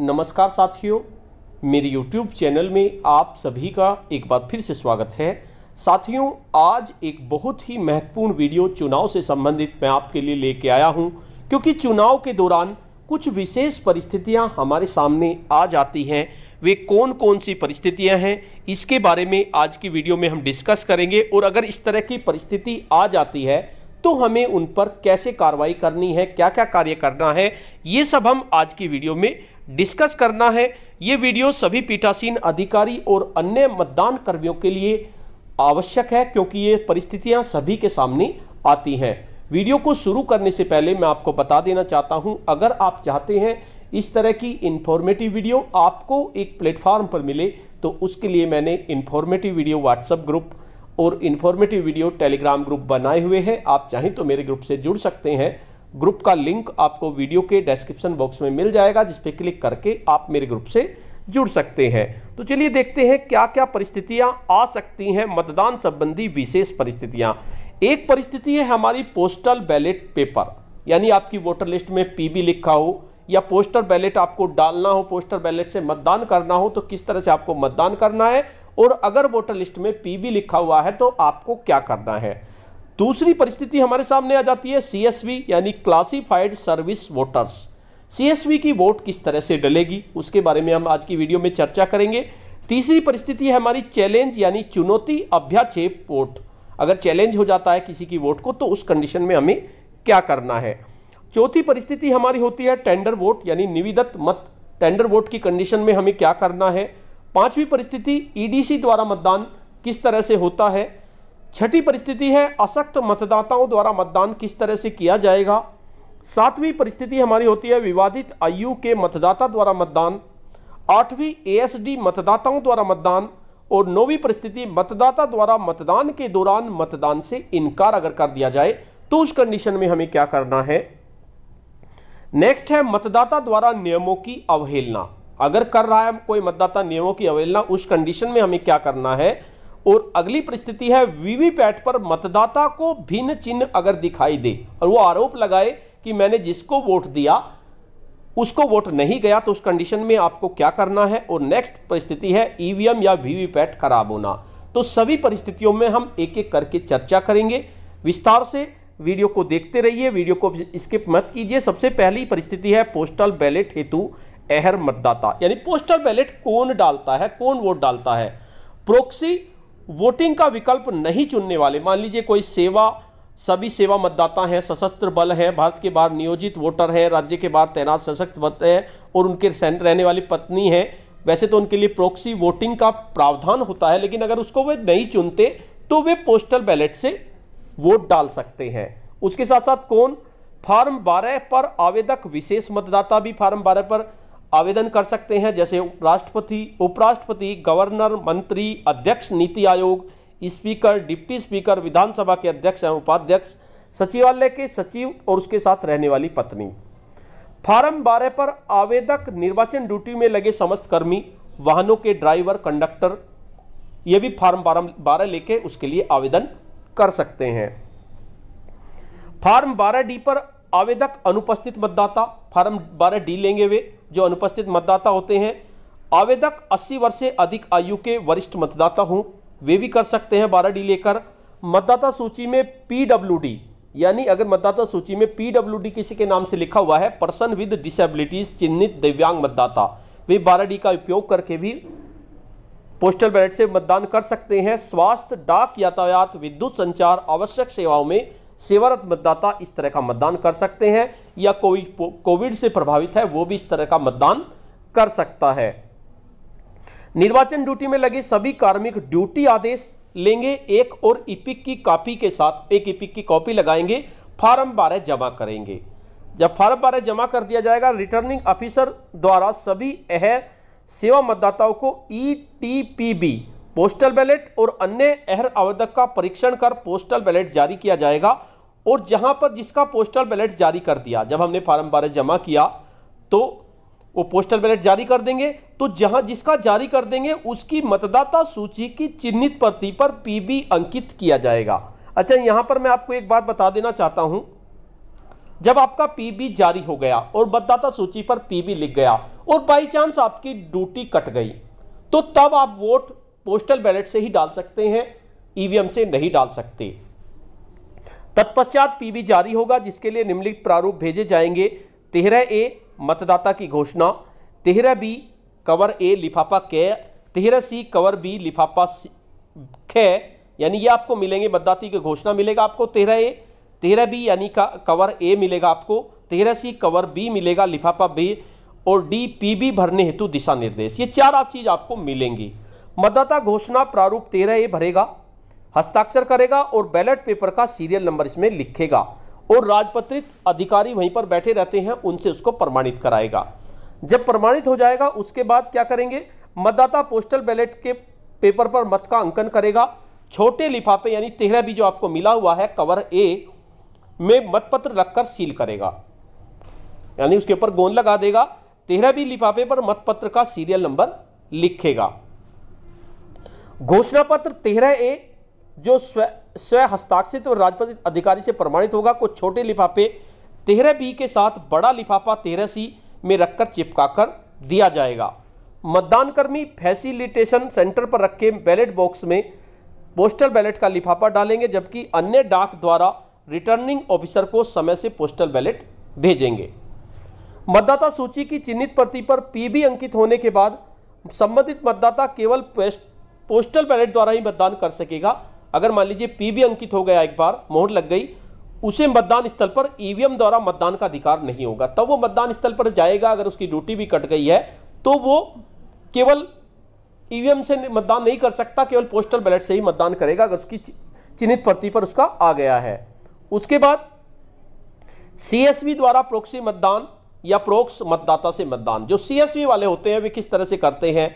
नमस्कार साथियों मेरे यूट्यूब चैनल में आप सभी का एक बार फिर से स्वागत है साथियों आज एक बहुत ही महत्वपूर्ण वीडियो चुनाव से संबंधित मैं आपके लिए लेके आया हूं क्योंकि चुनाव के दौरान कुछ विशेष परिस्थितियां हमारे सामने आ जाती हैं वे कौन कौन सी परिस्थितियां हैं इसके बारे में आज की वीडियो में हम डिस्कस करेंगे और अगर इस तरह की परिस्थिति आ जाती है तो हमें उन पर कैसे कार्रवाई करनी है क्या क्या कार्य करना है ये सब हम आज की वीडियो में डिस्कस करना है ये वीडियो सभी पीठासीन अधिकारी और अन्य मतदान कर्मियों के लिए आवश्यक है क्योंकि ये परिस्थितियां सभी के सामने आती हैं वीडियो को शुरू करने से पहले मैं आपको बता देना चाहता हूं अगर आप चाहते हैं इस तरह की इन्फॉर्मेटिव वीडियो आपको एक प्लेटफॉर्म पर मिले तो उसके लिए मैंने इन्फॉर्मेटिव वीडियो व्हाट्सएप ग्रुप और इन्फॉर्मेटिव वीडियो टेलीग्राम ग्रुप बनाए हुए हैं आप चाहें तो मेरे ग्रुप से जुड़ सकते हैं ग्रुप का लिंक आपको वीडियो के डिस्क्रिप्शन बॉक्स में मिल जाएगा जिसपे क्लिक करके आप मेरे ग्रुप से जुड़ सकते हैं तो चलिए देखते हैं क्या क्या परिस्थितियां आ सकती हैं मतदान संबंधी विशेष परिस्थितियां एक परिस्थिति है हमारी पोस्टल बैलेट पेपर यानी आपकी वोटर लिस्ट में पीबी लिखा हो या पोस्टर बैलेट आपको डालना हो पोस्टर बैलेट से मतदान करना हो तो किस तरह से आपको मतदान करना है और अगर वोटर लिस्ट में पीबी लिखा हुआ है तो आपको क्या करना है दूसरी परिस्थिति हमारे सामने आ जाती है सीएसवी यानी क्लासिफाइड सर्विस वोटर्स सीएसवी की वोट किस तरह से डलेगी उसके बारे में हम आज की वीडियो में चर्चा करेंगे तीसरी परिस्थिति है हमारी चैलेंज यानी चुनौती अभ्याचेप वोट अगर चैलेंज हो जाता है किसी की वोट को तो उस कंडीशन में हमें क्या करना है चौथी परिस्थिति हमारी होती है टेंडर वोट यानी निविदत मत टेंडर वोट की कंडीशन में हमें क्या करना है पांचवी परिस्थिति ईडीसी e द्वारा मतदान किस तरह से होता है छठी परिस्थिति है असक्त मतदाताओं द्वारा मतदान किस तरह से किया जाएगा सातवीं परिस्थिति हमारी होती है विवादित आयु के मतदाता द्वारा मतदान आठवीं एएसडी मतदाताओं द्वारा मतदान और नौवीं परिस्थिति मतदाता द्वारा मतदान के दौरान मतदान से इनकार अगर कर दिया जाए तो उस कंडीशन में हमें क्या करना है नेक्स्ट है मतदाता द्वारा नियमों की अवहेलना अगर कर रहा है कोई मतदाता नियमों की अवहेलना उस कंडीशन में हमें क्या करना है और अगली परिस्थिति है वीवीपैट पर मतदाता को भिन्न चिन्ह अगर दिखाई दे और वो आरोप लगाए कि मैंने जिसको वोट दिया उसको वोट नहीं गया तो उस कंडीशन में आपको क्या करना है और नेक्स्ट परिस्थिति है ईवीएम e या वीवीपैट खराब होना तो सभी परिस्थितियों में हम एक एक करके चर्चा करेंगे विस्तार से वीडियो को देखते रहिए वीडियो को स्किप मत कीजिए सबसे पहली परिस्थिति है पोस्टल बैलेट हेतु एहर मतदाता यानी पोस्टल बैलेट कौन डालता है कौन वोट डालता है प्रोक्सी वोटिंग का विकल्प नहीं चुनने वाले मान लीजिए कोई सेवा सभी सेवा मतदाता हैं सशस्त्र बल हैं भारत के बाहर नियोजित वोटर हैं राज्य के बाहर तैनात सशक्त बल हैं और उनके रहने वाली पत्नी हैं वैसे तो उनके लिए प्रोक्सी वोटिंग का प्रावधान होता है लेकिन अगर उसको वे नहीं चुनते तो वे पोस्टल बैलेट से वोट डाल सकते हैं उसके साथ साथ कौन फार्म बारह पर आवेदक विशेष मतदाता भी फार्म बारह पर आवेदन कर सकते हैं जैसे राष्ट्रपति उपराष्ट्रपति गवर्नर मंत्री अध्यक्ष नीति आयोग स्पीकर डिप्टी स्पीकर विधानसभा के अध्यक्ष एवं उपाध्यक्ष सचिवालय के सचिव और उसके साथ रहने वाली पत्नी फार्म बारह पर आवेदक निर्वाचन ड्यूटी में लगे समस्त कर्मी वाहनों के ड्राइवर कंडक्टर ये भी फार्म बारह बारह लेके उसके लिए आवेदन कर सकते हैं फार्म बारह डी पर आवेदक अनुपस्थित मतदाता फार्म बारह डी लेंगे वे जो अनुपस्थित मतदाता होते हैं आवेदक 80 वर्ष से अधिक आयु के वरिष्ठ मतदाता हों वे भी कर सकते हैं बारह डी लेकर मतदाता सूची में पी यानी अगर मतदाता सूची में पी किसी के नाम से लिखा हुआ है पर्सन विद डिसेबिलिटीज चिन्हित दिव्यांग मतदाता वे बारह डी का उपयोग करके भी पोस्टल बैलेट से मतदान कर सकते हैं स्वास्थ्य डाक यातायात विद्युत संचार आवश्यक सेवाओं में सेवारत मतदाता इस तरह का मतदान कर सकते हैं या कोविड कोविड से प्रभावित है वो भी इस तरह का मतदान कर सकता है निर्वाचन ड्यूटी में लगे सभी कार्मिक ड्यूटी आदेश लेंगे एक और इपिक की कॉपी के साथ एक इपिक की कॉपी लगाएंगे फार्म बारह जमा करेंगे जब फार्म बारह जमा कर दिया जाएगा रिटर्निंग ऑफिसर द्वारा सभी अह सेवा मतदाताओं को E T P B postal ballot और अन्य अहर आवेदक का परीक्षण कर पोस्टल बैलेट जारी किया जाएगा और जहां पर जिसका पोस्टल बैलेट जारी कर दिया जब हमने फार्म बारह जमा किया तो वो पोस्टल बैलेट जारी कर देंगे तो जहां जिसका जारी कर देंगे उसकी मतदाता सूची की चिन्हित प्रति पर पीबी अंकित किया जाएगा अच्छा यहां पर मैं आपको एक बात बता देना चाहता हूं जब आपका पीबी जारी हो गया और मतदाता सूची पर पीबी लिख गया और बाई चांस आपकी ड्यूटी कट गई तो तब आप वोट पोस्टल बैलेट से ही डाल सकते हैं ईवीएम से नहीं डाल सकते तत्पश्चात पीबी जारी होगा जिसके लिए निम्नलिखित प्रारूप भेजे जाएंगे तेरह ए मतदाता की घोषणा तेरह बी कवर ए लिफाफा कै तेरह सी कवर बी लिफाफा ख यानी ये आपको मिलेंगे मतदाता की घोषणा मिलेगा आपको तेरह ए तेरह बी यानी का कवर ए मिलेगा आपको तेरह सी कवर बी मिलेगा लिफाफा बी और डी पी बी भरने हेतु दिशा निर्देश ये चार आप चीज़ आपको मिलेंगी मतदाता घोषणा प्रारूप तेरह ए भरेगा हस्ताक्षर करेगा और बैलेट पेपर का सीरियल नंबर इसमें लिखेगा और राजपत्रित अधिकारी वहीं पर बैठे रहते हैं उनसे उसको प्रमाणित कराएगा जब प्रमाणित हो जाएगा उसके बाद क्या करेंगे मतदाता पोस्टल बैलेट के पेपर पर मत का अंकन करेगा छोटे लिफाफे यानी तेरह भी जो आपको मिला हुआ है कवर ए में मतपत्र रखकर सील करेगा यानी उसके ऊपर गोंद लगा देगा तेरह भी लिफाफे पर मतपत्र का सीरियल नंबर लिखेगा घोषणा पत्र तेरह ए जो स्व हस्ताक्षरित और राजपत्रित अधिकारी से प्रमाणित होगा को छोटे लिफाफे तेरह बी के साथ बड़ा लिफाफा तेरह सी में रखकर चिपकाकर दिया जाएगा मतदान कर्मी फैसिलिटेशन सेंटर पर रखे बैलेट बॉक्स में पोस्टल बैलेट का लिफाफा डालेंगे जबकि अन्य डाक द्वारा रिटर्निंग ऑफिसर को समय से पोस्टल बैलेट भेजेंगे मतदाता सूची की चिन्हित प्रति पर पीबी अंकित होने के बाद संबंधित मतदाता केवल पोस्टल बैलेट द्वारा ही मतदान कर सकेगा अगर मान लीजिए भी अंकित हो गया एक बार मोहर लग गई उसे मतदान स्थल पर ईवीएम द्वारा मतदान का अधिकार नहीं होगा तब वो मतदान स्थल पर जाएगा अगर उसकी ड्यूटी भी कट गई है तो वो केवल ईवीएम से मतदान नहीं कर सकता केवल पोस्टल बैलेट से ही मतदान करेगा अगर उसकी चिन्हित प्रति पर उसका आ गया है उसके बाद सीएसवी द्वारा प्रोक्सी मतदान या प्रोक्स मतदाता से मतदान जो सीएसवी वाले होते हैं वे किस तरह से करते हैं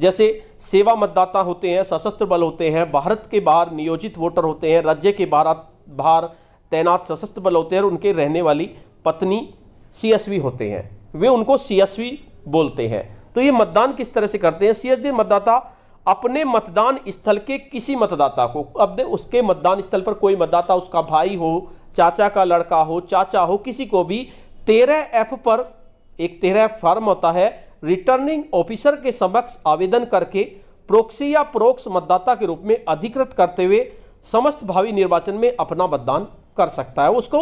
जैसे सेवा मतदाता होते हैं सशस्त्र बल होते हैं भारत के बाहर नियोजित वोटर होते हैं राज्य के बाहर बाहर तैनात सशस्त्र बल होते हैं और उनके रहने वाली पत्नी सीएसवी होते हैं वे उनको सीएसवी बोलते हैं तो ये मतदान किस तरह से करते हैं सीएसडी मतदाता अपने मतदान स्थल के किसी मतदाता को अब उसके मतदान स्थल पर कोई मतदाता उसका भाई हो चाचा का लड़का हो चाचा हो किसी को भी तेरह एफ पर एक तेरह फार्म होता है रिटर्निंग ऑफिसर के समक्ष आवेदन करके प्रोक्सी या प्रोक्स मतदाता के रूप में अधिकृत करते हुए समस्त भावी निर्वाचन में अपना मतदान कर सकता है उसको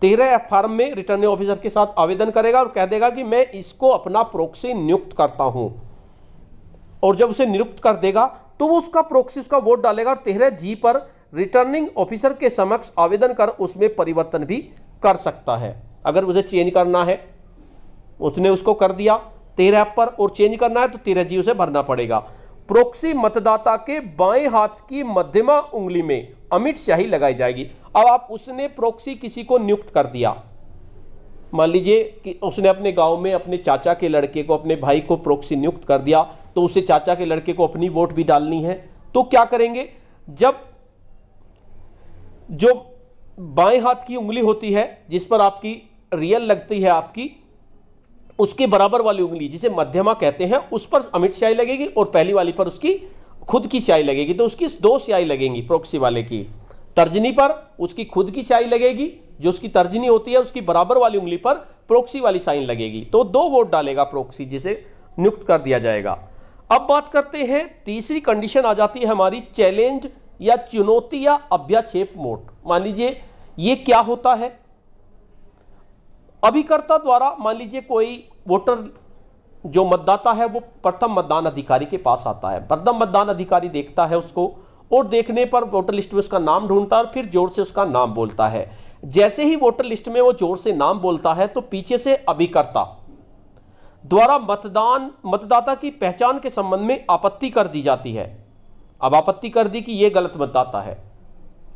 तेरह फार्म में रिटर्निंग ऑफिसर के साथ आवेदन करेगा और कह देगा कि मैं इसको अपना प्रोक्सी नियुक्त करता हूं और जब उसे नियुक्त कर देगा तो वो उसका प्रोक्सी उसका वोट डालेगा और तेरह जी पर रिटर्निंग ऑफिसर के समक्ष आवेदन कर उसमें परिवर्तन भी कर सकता है अगर उसे चेंज करना है उसने उसको कर दिया तेरह पर और चेंज करना है तो तेरह जी उसे भरना पड़ेगा प्रोक्सी मतदाता के बाएं हाथ की मध्यमा उंगली में अमित शाही लगाई जाएगी अब आप उसने प्रोक्सी किसी को नियुक्त कर दिया मान लीजिए कि उसने अपने गांव में अपने चाचा के लड़के को अपने भाई को प्रोक्सी नियुक्त कर दिया तो उसे चाचा के लड़के को अपनी वोट भी डालनी है तो क्या करेंगे जब जो बाएं हाथ की उंगली होती है जिस पर आपकी रियल लगती है आपकी उसके बराबर वाली उंगली जिसे मध्यमा कहते हैं उस पर अमिट स्याही लगेगी और पहली वाली पर उसकी खुद की स्याही लगेगी तो उसकी दो स्याही लगेंगी प्रोक्सी वाले की तर्जनी पर उसकी खुद की स्याही लगेगी जो उसकी तर्जनी होती है उसकी बराबर वाली उंगली पर प्रोक्सी वाली साइन लगेगी तो दो वोट डालेगा प्रोक्सी जिसे नियुक्त कर दिया जाएगा अब बात करते हैं तीसरी कंडीशन आ जाती है हमारी चैलेंज या चुनौती या अभ्याक्षेप मोट मान लीजिए ये क्या होता है अभिकर्ता द्वारा मान लीजिए कोई वोटर जो मतदाता है वो प्रथम मतदान अधिकारी के पास आता है प्रथम मतदान अधिकारी देखता है उसको और देखने पर वोटर लिस्ट में उसका नाम ढूंढता है और फिर जोर से उसका नाम बोलता है जैसे ही वोटर लिस्ट में वो जोर से नाम बोलता है तो पीछे से अभिकर्ता द्वारा मतदान मतदाता की पहचान के संबंध में आपत्ति कर दी जाती है अब आपत्ति कर दी कि ये गलत मतदाता है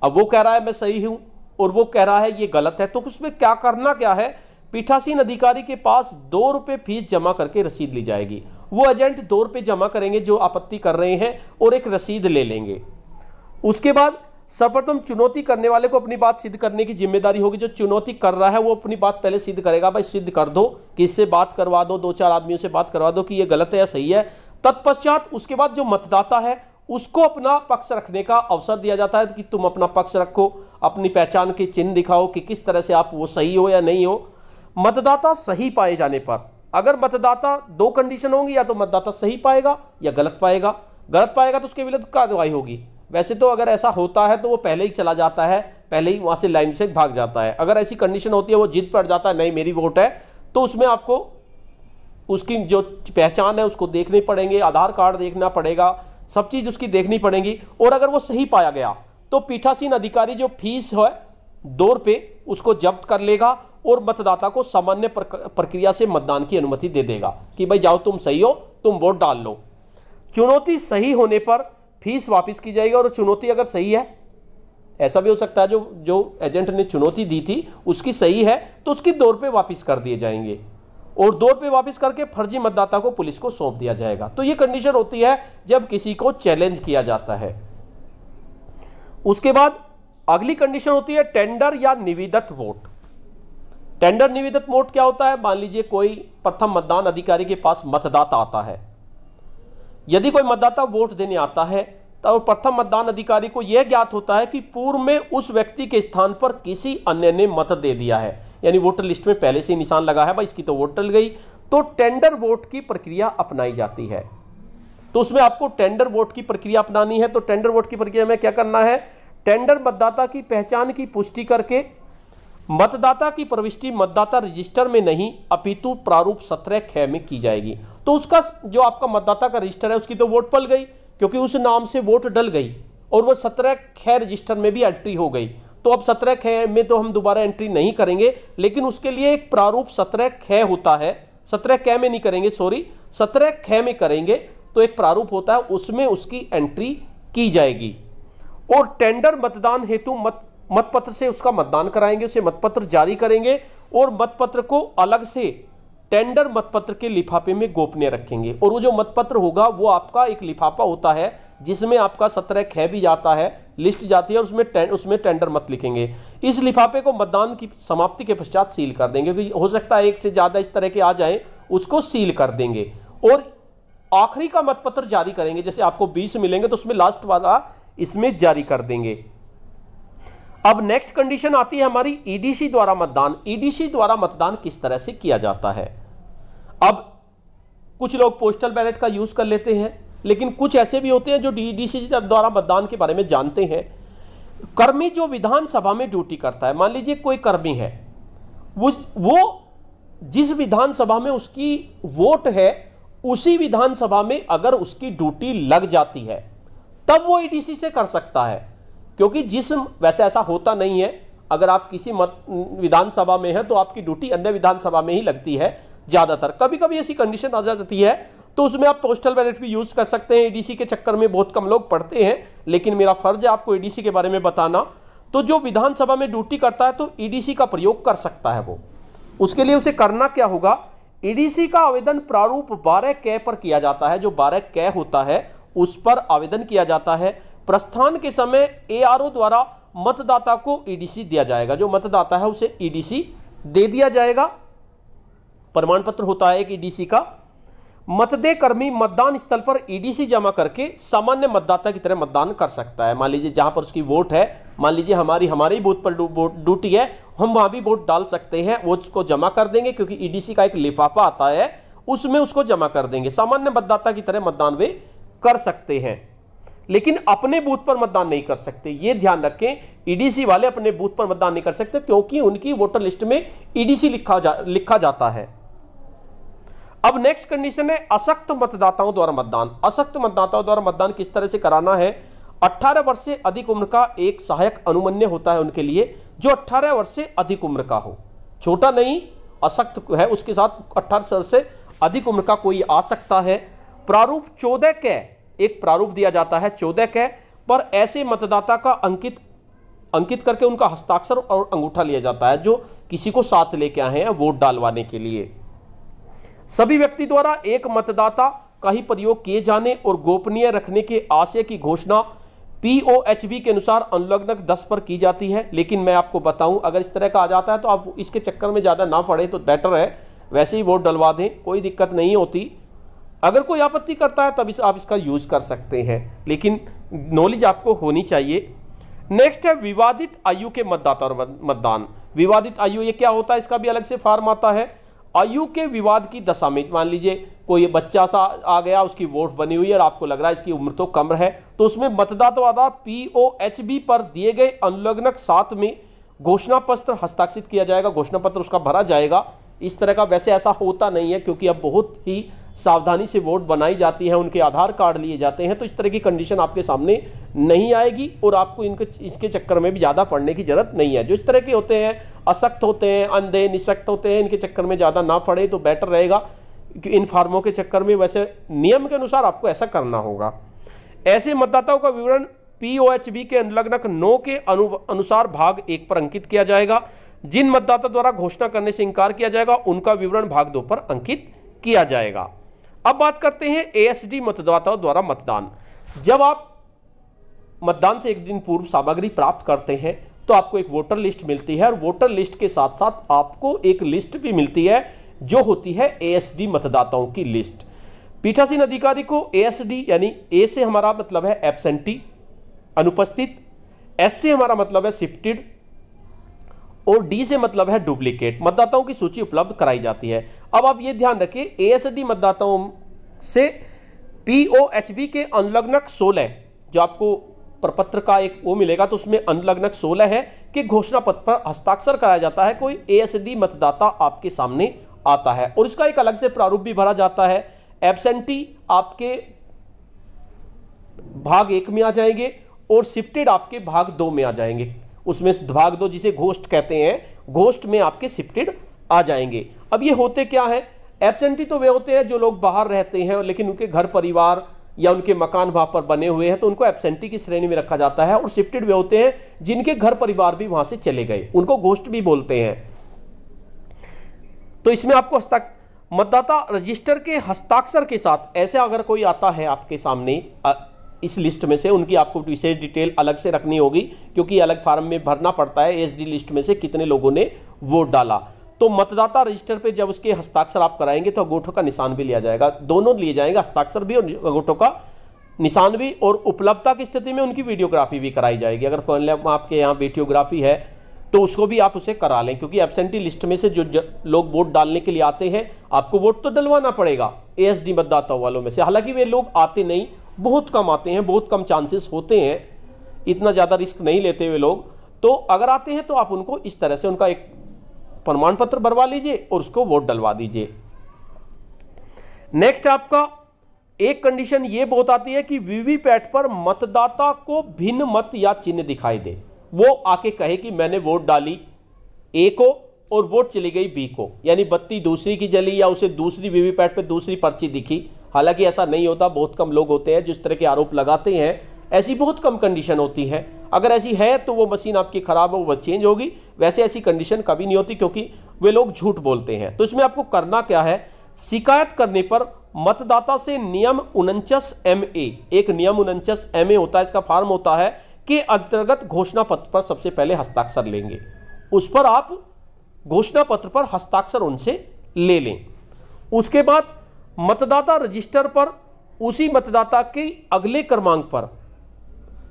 अब वो कह रहा है मैं सही हूं और वो कह रहा है ये गलत है तो उसमें क्या करना क्या है पीठासीन अधिकारी के पास दो रुपये फीस जमा करके रसीद ली जाएगी वो एजेंट दो रुपये जमा करेंगे जो आपत्ति कर रहे हैं और एक रसीद ले लेंगे उसके बाद सर्वप्रथम चुनौती करने वाले को अपनी बात सिद्ध करने की जिम्मेदारी होगी जो चुनौती कर रहा है वो अपनी बात पहले सिद्ध करेगा भाई सिद्ध कर दो कि इससे बात करवा दो दो चार आदमियों से बात करवा दो कि ये गलत है या सही है तत्पश्चात उसके बाद जो मतदाता है उसको अपना पक्ष रखने का अवसर दिया जाता है कि तुम अपना पक्ष रखो अपनी पहचान के चिन्ह दिखाओ कि किस तरह से आप वो सही हो या नहीं हो मतदाता सही पाए जाने पर अगर मतदाता दो कंडीशन होंगी या तो मतदाता सही पाएगा या गलत पाएगा गलत पाएगा तो उसके विरुद्ध कार्रवाई होगी वैसे तो अगर ऐसा होता है तो वो पहले ही चला जाता है पहले ही वहां से लाइन से भाग जाता है अगर ऐसी कंडीशन होती है वो जीत पड़ जाता है नहीं मेरी वोट है तो उसमें आपको उसकी जो पहचान है उसको देखनी पड़ेंगे आधार कार्ड देखना पड़ेगा सब चीज़ उसकी देखनी पड़ेगी और अगर वो सही पाया गया तो पीठासीन अधिकारी जो फीस है दो रुपये उसको जब्त कर लेगा और मतदाता को सामान्य प्रक्रिया से मतदान की अनुमति दे देगा कि भाई जाओ तुम सही हो तुम वोट डाल लो चुनौती सही होने पर फीस वापस की जाएगी और चुनौती अगर सही है ऐसा भी हो सकता है जो जो एजेंट ने चुनौती दी थी उसकी सही है तो उसकी दो रुपये वापिस कर दिए जाएंगे और दो रुपये वापिस करके फर्जी मतदाता को पुलिस को सौंप दिया जाएगा तो ये कंडीशन होती है जब किसी को चैलेंज किया जाता है उसके बाद अगली कंडीशन होती है टेंडर या निविदत वोट टेंडर निवेदक मोड क्या होता है मान लीजिए कोई प्रथम मतदान अधिकारी के पास मतदाता आता है यदि कोई मतदाता वोट देने आता है तो प्रथम मतदान अधिकारी को यह ज्ञात होता है कि पूर्व में उस व्यक्ति के स्थान पर किसी अन्य ने मत दे दिया है यानी वोटर लिस्ट में पहले से ही निशान लगा है भाई इसकी तो वोट टल गई तो टेंडर वोट की प्रक्रिया अपनाई जाती है तो उसमें आपको टेंडर वोट की प्रक्रिया अपनानी है तो टेंडर वोट की प्रक्रिया में क्या करना है टेंडर मतदाता की पहचान की पुष्टि करके मतदाता की प्रविष्टि मतदाता रजिस्टर में नहीं अपितु प्रारूप सत्रह ख में की जाएगी तो उसका जो आपका मतदाता का रजिस्टर है उसकी तो वोट पल गई क्योंकि उस नाम से वोट डल गई और वो सत्रह ख रजिस्टर में भी एंट्री हो गई तो अब सत्रह ख में तो हम दोबारा एंट्री नहीं करेंगे लेकिन उसके लिए एक प्रारूप सत्रह ख होता है सत्रह कै में नहीं करेंगे सॉरी सत्रह ख में करेंगे तो एक प्रारूप होता है उसमें उसकी एंट्री की जाएगी और टेंडर मतदान हेतु मत मतपत्र से उसका मतदान कराएंगे उसे मतपत्र जारी करेंगे और मतपत्र को अलग से टेंडर मतपत्र के लिफाफे में गोपनीय रखेंगे और वो जो मतपत्र होगा वो आपका एक लिफाफा होता है जिसमें आपका सत्रह खे भी जाता है लिस्ट जाती है और उसमें टें, उसमें टेंडर मत लिखेंगे इस लिफाफे को मतदान की समाप्ति के पश्चात सील कर देंगे क्योंकि हो सकता है एक से ज़्यादा इस तरह के आ जाए उसको सील कर देंगे और आखिरी का मतपत्र जारी करेंगे जैसे आपको बीस मिलेंगे तो उसमें लास्ट वाला इसमें जारी कर देंगे अब नेक्स्ट कंडीशन आती है हमारी ईडीसी e द्वारा मतदान ईडीसी e द्वारा मतदान किस तरह से किया जाता है अब कुछ लोग पोस्टल बैलेट का यूज कर लेते हैं लेकिन कुछ ऐसे भी होते हैं जो डीडीसी द्वारा मतदान के बारे में जानते हैं कर्मी जो विधानसभा में ड्यूटी करता है मान लीजिए कोई कर्मी है वो वो जिस विधानसभा में उसकी वोट है उसी विधानसभा में अगर उसकी ड्यूटी लग जाती है तब वो ईडीसी e से कर सकता है क्योंकि जिस्म वैसे ऐसा होता नहीं है अगर आप किसी मत विधानसभा में हैं तो आपकी ड्यूटी अन्य विधानसभा में ही लगती है ज़्यादातर कभी कभी ऐसी कंडीशन आ जाती है तो उसमें आप पोस्टल बैलेट भी यूज़ कर सकते हैं एडीसी के चक्कर में बहुत कम लोग पढ़ते हैं लेकिन मेरा फर्ज है आपको एडीसी के बारे में बताना तो जो विधानसभा में ड्यूटी करता है तो ईडीसी का प्रयोग कर सकता है वो उसके लिए उसे करना क्या होगा ईडीसी का आवेदन प्रारूप बारह कै पर किया जाता है जो बारह कै होता है उस पर आवेदन किया जाता है प्रस्थान के समय एआरओ द्वारा मतदाता को ईडीसी e दिया जाएगा जो मतदाता है उसे ईडीसी e दे दिया जाएगा प्रमाण पत्र होता है एक ईडीसी e का मतदेय कर्मी मतदान स्थल पर ईडीसी जमा करके सामान्य मतदाता की तरह मतदान कर सकता है मान लीजिए जहां पर उसकी वोट है मान लीजिए हमारी हमारे ही बूथ पर वोट ड्यूटी है हम वहां भी वोट डाल सकते हैं वो उसको जमा कर देंगे क्योंकि ईडीसी का एक लिफाफा आता है उसमें उसको जमा कर देंगे सामान्य मतदाता की तरह मतदान वे कर सकते हैं लेकिन अपने बूथ पर मतदान नहीं कर सकते ये ध्यान रखें ईडीसी e वाले अपने बूथ पर मतदान नहीं कर सकते क्योंकि उनकी वोटर लिस्ट में ईडीसी e लिखा जा, लिखा जाता है अब नेक्स्ट कंडीशन है असक्त मतदाताओं द्वारा मतदान असक्त मतदाताओं द्वारा मतदान किस तरह से कराना है 18 वर्ष से अधिक उम्र का एक सहायक अनुमन्य होता है उनके लिए जो 18 वर्ष से अधिक उम्र का हो छोटा नहीं असक्त है उसके साथ अट्ठारह वर्ष से अधिक उम्र का कोई आ सकता है प्रारूप चौदह के एक प्रारूप दिया जाता है चौदह के पर ऐसे मतदाता का अंकित अंकित करके उनका हस्ताक्षर और अंगूठा लिया जाता है जो किसी को साथ लेके आए हैं वोट डालवाने के लिए सभी व्यक्ति द्वारा एक मतदाता का ही प्रयोग किए जाने और गोपनीय रखने के आशय की घोषणा पीओएचबी के अनुसार अनुलग्न 10 पर की जाती है लेकिन मैं आपको बताऊं अगर इस तरह का आ जाता है तो आप इसके चक्कर में ज़्यादा ना पड़े तो बेटर है वैसे ही वोट डलवा दें कोई दिक्कत नहीं होती अगर कोई आपत्ति करता है तब इस आप इसका यूज कर सकते हैं लेकिन नॉलेज आपको होनी चाहिए नेक्स्ट है विवादित आयु के मतदाता और मतदान विवादित आयु ये क्या होता है इसका भी अलग से फार्म आता है आयु के विवाद की दशा में मान लीजिए कोई बच्चा सा आ गया उसकी वोट बनी हुई है और आपको लग रहा है इसकी उम्र तो कम है तो उसमें मतदाता पी ओ एच बी पर दिए गए अनुलग्नक साथ में घोषणा पत्र हस्ताक्षरित किया जाएगा घोषणा पत्र उसका भरा जाएगा इस तरह का वैसे ऐसा होता नहीं है क्योंकि अब बहुत ही सावधानी से वोट बनाई जाती है उनके आधार कार्ड लिए जाते हैं तो इस तरह की कंडीशन आपके सामने नहीं आएगी और आपको इनके इसके चक्कर में भी ज़्यादा पड़ने की ज़रूरत नहीं है जो इस तरह के होते हैं असक्त होते हैं अंधे निशक्त होते हैं इनके चक्कर में ज़्यादा ना पड़े तो बेटर रहेगा कि इन फार्मों के चक्कर में वैसे नियम के अनुसार आपको ऐसा करना होगा ऐसे मतदाताओं का विवरण पी के अनुलग्नक नौ के अनु, अनुसार भाग एक पर अंकित किया जाएगा जिन मतदाता द्वारा घोषणा करने से इंकार किया जाएगा उनका विवरण भाग दो पर अंकित किया जाएगा अब बात करते हैं एएसडी मतदाताओं द्वारा मतदान जब आप मतदान से एक दिन पूर्व सामग्री प्राप्त करते हैं तो आपको एक वोटर लिस्ट मिलती है और वोटर लिस्ट के साथ साथ आपको एक लिस्ट भी मिलती है जो होती है एएसडी मतदाताओं की लिस्ट पीठासीन अधिकारी को एएसडी यानी ए से हमारा मतलब है एबसेंटी अनुपस्थित एस से हमारा मतलब है शिफ्टिड और डी से मतलब है डुप्लीकेट मतदाताओं की सूची उपलब्ध कराई जाती है अब आप ये ध्यान रखिए डी मतदाताओं से एच बी के अनुलग्नक सोलह जो आपको प्रपत्र का एक वो मिलेगा तो उसमें अनुलग्नक सोलह है कि घोषणा पत्र पर हस्ताक्षर कराया जाता है कोई एस डी मतदाता आपके सामने आता है और इसका एक अलग से प्रारूप भी भरा जाता है एबसेंटी आपके भाग एक में आ जाएंगे और शिफ्टेड आपके भाग दो में आ जाएंगे उसमें भाग दो जिसे घोष्ट कहते हैं घोष्ट में आपके शिफ्टेड आ जाएंगे अब ये होते क्या है एबसेंटी तो वे होते हैं जो लोग बाहर रहते हैं लेकिन उनके घर परिवार या उनके मकान वहां पर बने हुए हैं तो उनको एबसेंटी की श्रेणी में रखा जाता है और शिफ्टेड वे होते हैं जिनके घर परिवार भी वहां से चले गए उनको घोष्ट भी बोलते हैं तो इसमें आपको हस्ताक्षर मतदाता रजिस्टर के हस्ताक्षर के साथ ऐसे अगर कोई आता है आपके सामने इस लिस्ट में से उनकी आपको विशेष डिटेल अलग से रखनी होगी क्योंकि अलग फार्म में भरना पड़ता है एसडी लिस्ट में से कितने लोगों ने वोट डाला तो मतदाता रजिस्टर पे जब उसके हस्ताक्षर आप कराएंगे तो अंगूठों का निशान भी लिया जाएगा दोनों लिए जाएंगे हस्ताक्षर भी और अंगूठों का निशान भी और उपलब्धता की स्थिति में उनकी वीडियोग्राफी भी कराई जाएगी अगर मतलब आपके यहाँ वीडियोग्राफी है तो उसको भी आप उसे करा लें क्योंकि एबसेंटी लिस्ट में से जो लोग वोट डालने के लिए आते हैं आपको वोट तो डलवाना पड़ेगा एएसडी मतदाता वालों में से हालांकि वे लोग आते नहीं बहुत कम आते हैं बहुत कम चांसेस होते हैं इतना ज़्यादा रिस्क नहीं लेते हुए लोग तो अगर आते हैं तो आप उनको इस तरह से उनका एक प्रमाण पत्र बनवा लीजिए और उसको वोट डलवा दीजिए नेक्स्ट आपका एक कंडीशन ये बहुत आती है कि वीवीपैट पर मतदाता को भिन्न मत या चिन्ह दिखाई दे वो आके कहे कि मैंने वोट डाली ए को और वोट चली गई बी को यानी बत्ती दूसरी की जली या उसे दूसरी वीवीपैट पर दूसरी पर्ची दिखी हालांकि ऐसा नहीं होता बहुत कम लोग होते हैं जिस तरह के आरोप लगाते हैं ऐसी बहुत कम कंडीशन होती है अगर ऐसी है तो वो मशीन आपकी ख़राब हो वह चेंज होगी वैसे ऐसी कंडीशन कभी नहीं होती क्योंकि वे लोग झूठ बोलते हैं तो इसमें आपको करना क्या है शिकायत करने पर मतदाता से नियम उनचास एम एक नियम उनचास एम होता है इसका फॉर्म होता है के अंतर्गत घोषणा पत्र पर सबसे पहले हस्ताक्षर लेंगे उस पर आप घोषणा पत्र पर हस्ताक्षर उनसे ले लें उसके बाद मतदाता रजिस्टर पर उसी मतदाता के अगले क्रमांक पर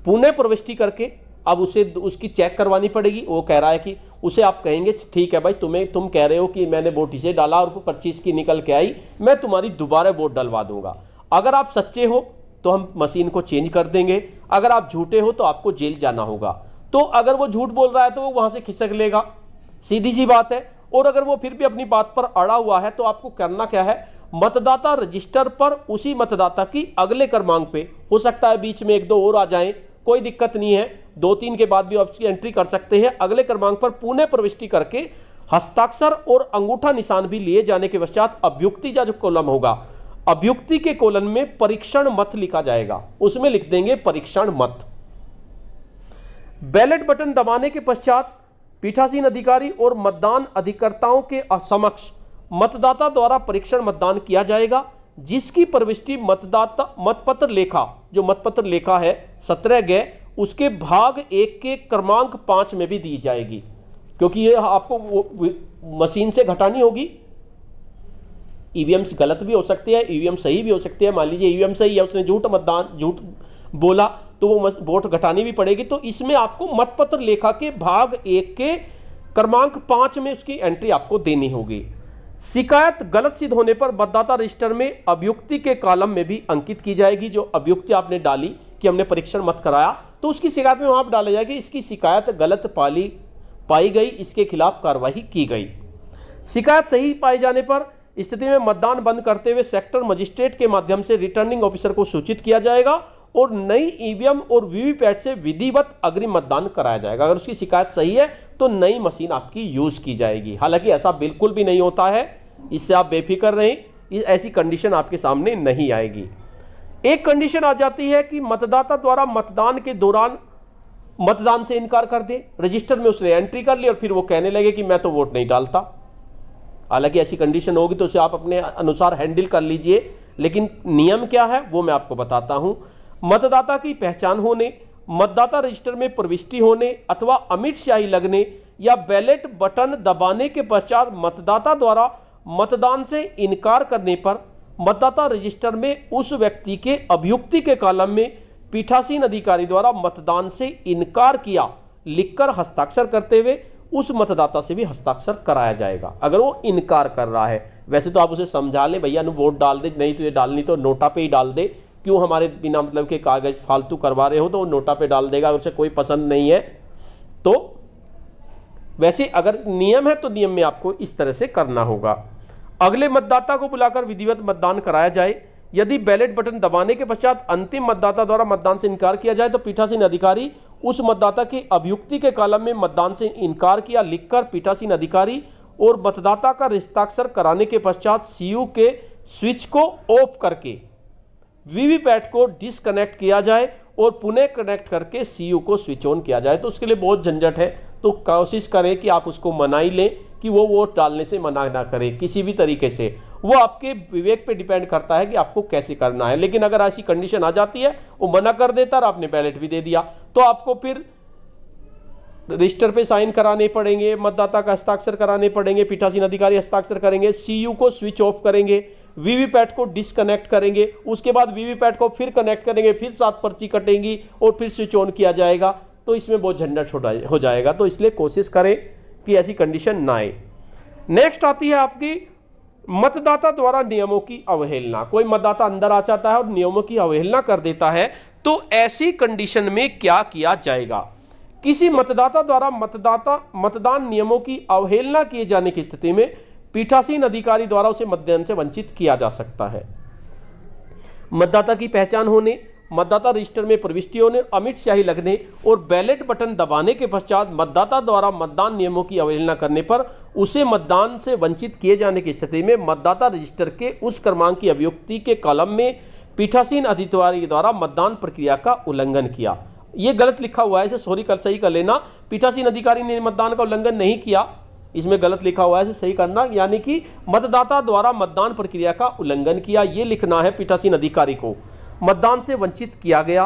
पुनः प्रविष्टि करके अब उसे उसकी चेक करवानी पड़ेगी वो कह रहा है कि उसे आप कहेंगे ठीक है भाई तुम्हें तुम कह रहे हो कि मैंने वोट इसे डाला और पच्चीस की निकल के आई मैं तुम्हारी दोबारा वोट डलवा दूंगा अगर आप सच्चे हो तो हम मशीन को चेंज कर देंगे अगर आप झूठे हो तो आपको जेल जाना होगा तो अगर वो झूठ बोल रहा है तो वो वहां से खिसक लेगा सीधी सी बात है और अगर वो फिर भी अपनी बात पर अड़ा हुआ है तो आपको करना क्या है मतदाता रजिस्टर पर उसी मतदाता की अगले क्रमांक पे हो सकता है बीच में एक दो और आ जाएं कोई दिक्कत नहीं है दो तीन के बाद भी आप उसकी एंट्री कर सकते हैं अगले क्रमांक पर पुनः प्रविष्टि करके हस्ताक्षर और अंगूठा निशान भी लिए जाने के पश्चात अभियुक्ति का जो कॉलम होगा अभियुक्ति के कॉलम में परीक्षण मत लिखा जाएगा उसमें लिख देंगे परीक्षण मत बैलेट बटन दबाने के पश्चात पीठासीन अधिकारी और मतदान अधिकर्ताओं के समक्ष मतदाता द्वारा परीक्षण मतदान किया जाएगा जिसकी प्रविष्टि मतदाता मतपत्र लेखा जो मतपत्र लेखा है सत्रह गय उसके भाग एक के क्रमांक पांच में भी दी जाएगी क्योंकि ये आपको मशीन से घटानी होगी से गलत भी हो सकते हैं ईवीएम सही भी हो सकते हैं मान लीजिए ईवीएम सही है उसने झूठ मतदान झूठ बोला तो वो वोट घटानी भी पड़ेगी तो इसमें आपको मतपत्र लेखा के भाग एक के क्रमांक पांच में उसकी एंट्री आपको देनी होगी शिकायत गलत सिद्ध होने पर मतदाता रजिस्टर में अभियुक्ति के कालम में भी अंकित की जाएगी जो अभियुक्ति आपने डाली कि हमने परीक्षण मत कराया तो उसकी शिकायत में वहां डाला जाएगा इसकी शिकायत गलत पाली पाई गई इसके खिलाफ कार्रवाई की गई शिकायत सही पाए जाने पर स्थिति में मतदान बंद करते हुए सेक्टर मजिस्ट्रेट के माध्यम से रिटर्निंग ऑफिसर को सूचित किया जाएगा और नई ईवीएम और वीवीपैट से विधिवत अग्रिम मतदान कराया जाएगा अगर उसकी शिकायत सही है तो नई मशीन आपकी यूज की जाएगी हालांकि ऐसा बिल्कुल भी नहीं होता है इससे आप बेफिक्र रहें ऐसी कंडीशन आपके सामने नहीं आएगी एक कंडीशन आ जाती है कि मतदाता द्वारा मतदान के दौरान मतदान से इनकार कर दे रजिस्टर में उसने एंट्री कर ली और फिर वो कहने लगे कि मैं तो वोट नहीं डालता हालांकि ऐसी कंडीशन होगी तो उसे आप अपने अनुसार हैंडल कर लीजिए लेकिन नियम क्या है वो मैं आपको बताता हूं मतदाता की पहचान होने मतदाता रजिस्टर में प्रविष्टि होने अथवा अमिट शाही लगने या बैलेट बटन दबाने के पश्चात मतदाता द्वारा मतदान से इनकार करने पर मतदाता रजिस्टर में उस व्यक्ति के अभियुक्ति के कालम में पीठासीन अधिकारी द्वारा मतदान से इनकार किया लिखकर हस्ताक्षर करते हुए उस मतदाता से भी हस्ताक्षर कराया जाएगा अगर वो इनकार कर रहा है वैसे तो आप उसे समझा लें भैया वोट डाल दे नहीं तो ये डालनी तो नोटा पे ही डाल दे क्यों हमारे बिना मतलब के कागज़ फालतू करवा रहे हो तो वो नोटा पे डाल देगा अगर उसे कोई पसंद नहीं है तो वैसे अगर नियम है तो नियम में आपको इस तरह से करना होगा अगले मतदाता को बुलाकर विधिवत मतदान कराया जाए यदि बैलेट बटन दबाने के पश्चात अंतिम मतदाता द्वारा मतदान से इनकार किया जाए तो पीठासीन अधिकारी उस मतदाता के अभियुक्ति के कालम में मतदान से इनकार किया लिखकर पीठासीन अधिकारी और मतदाता का रिस्ताक्षर कराने के पश्चात सीयू के स्विच को ऑफ करके वीवीपैट को डिसकनेक्ट किया जाए और पुनः कनेक्ट करके सीयू को स्विच ऑन किया जाए तो उसके लिए बहुत झंझट है तो कोशिश करें कि आप उसको मनाई लें कि वो वोट डालने से मना ना करें किसी भी तरीके से वो आपके विवेक पे डिपेंड करता है कि आपको कैसे करना है लेकिन अगर ऐसी कंडीशन आ जाती है वो मना कर देता और आपने बैलेट भी दे दिया तो आपको फिर रजिस्टर पे साइन कराने पड़ेंगे मतदाता का हस्ताक्षर कराने पड़ेंगे पीठासीन अधिकारी हस्ताक्षर करेंगे सीयू को स्विच ऑफ करेंगे वीवीपैट को डिसकनेक्ट करेंगे उसके बाद वीवीपैट को फिर कनेक्ट करेंगे फिर सात पर्ची कटेंगी और फिर स्विच ऑन किया जाएगा तो इसमें बहुत झंझट हो जाएगा तो इसलिए कोशिश करें कि ऐसी कंडीशन ना आए नेक्स्ट आती है आपकी मतदाता द्वारा नियमों की अवहेलना कोई मतदाता अंदर आ जाता है और नियमों की अवहेलना कर देता है तो ऐसी कंडीशन में क्या किया जाएगा किसी मतदाता द्वारा मतदाता मतदान नियमों की अवहेलना किए जाने की स्थिति में पीठासीन अधिकारी द्वारा उसे मतदान से वंचित किया जा सकता है मतदाता की पहचान होने मतदाता रजिस्टर में प्रविष्टि होने अमित स्याही लगने और बैलेट बटन दबाने के पश्चात मतदाता द्वारा मतदान नियमों की अवहेलना करने पर उसे मतदान से वंचित किए जाने की स्थिति में मतदाता रजिस्टर के उस क्रमांक की अभियुक्ति के कॉलम में पीठासीन अधिकारी द्वारा मतदान प्रक्रिया का उल्लंघन किया ये गलत लिखा हुआ है इसे सॉरी कर सही कर लेना पीठासीन अधिकारी ने मतदान का उल्लंघन नहीं किया इसमें गलत लिखा हुआ है इसे सही करना यानी कि मतदाता द्वारा मतदान प्रक्रिया का उल्लंघन किया ये लिखना है पीठासीन अधिकारी को मतदान से वंचित किया गया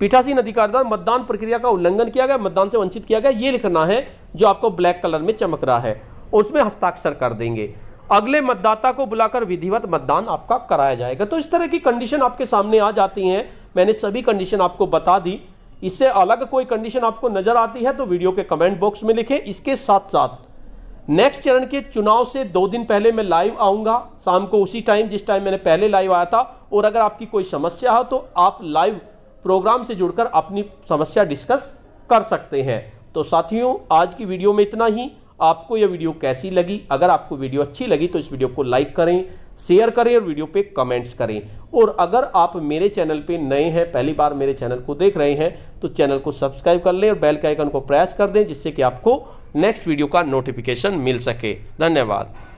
पीठासीन अधिकारी द्वारा मतदान प्रक्रिया का उल्लंघन किया गया मतदान से वंचित किया गया ये लिखना है जो आपको ब्लैक कलर में चमक रहा है उसमें हस्ताक्षर कर देंगे अगले मतदाता को बुलाकर विधिवत मतदान आपका कराया जाएगा तो इस तरह की कंडीशन आपके सामने आ जाती हैं मैंने सभी कंडीशन आपको बता दी इससे अलग कोई कंडीशन आपको नजर आती है तो वीडियो के कमेंट बॉक्स में लिखें इसके साथ साथ नेक्स्ट चरण के चुनाव से दो दिन पहले मैं लाइव आऊंगा शाम को उसी टाइम जिस टाइम मैंने पहले लाइव आया था और अगर आपकी कोई समस्या हो तो आप लाइव प्रोग्राम से जुड़कर अपनी समस्या डिस्कस कर सकते हैं तो साथियों आज की वीडियो में इतना ही आपको यह वीडियो कैसी लगी अगर आपको वीडियो अच्छी लगी तो इस वीडियो को लाइक करें शेयर करें और वीडियो पे कमेंट्स करें और अगर आप मेरे चैनल पे नए हैं पहली बार मेरे चैनल को देख रहे हैं तो चैनल को सब्सक्राइब कर लें और बेल के आइकन को प्रेस कर दें जिससे कि आपको नेक्स्ट वीडियो का नोटिफिकेशन मिल सके धन्यवाद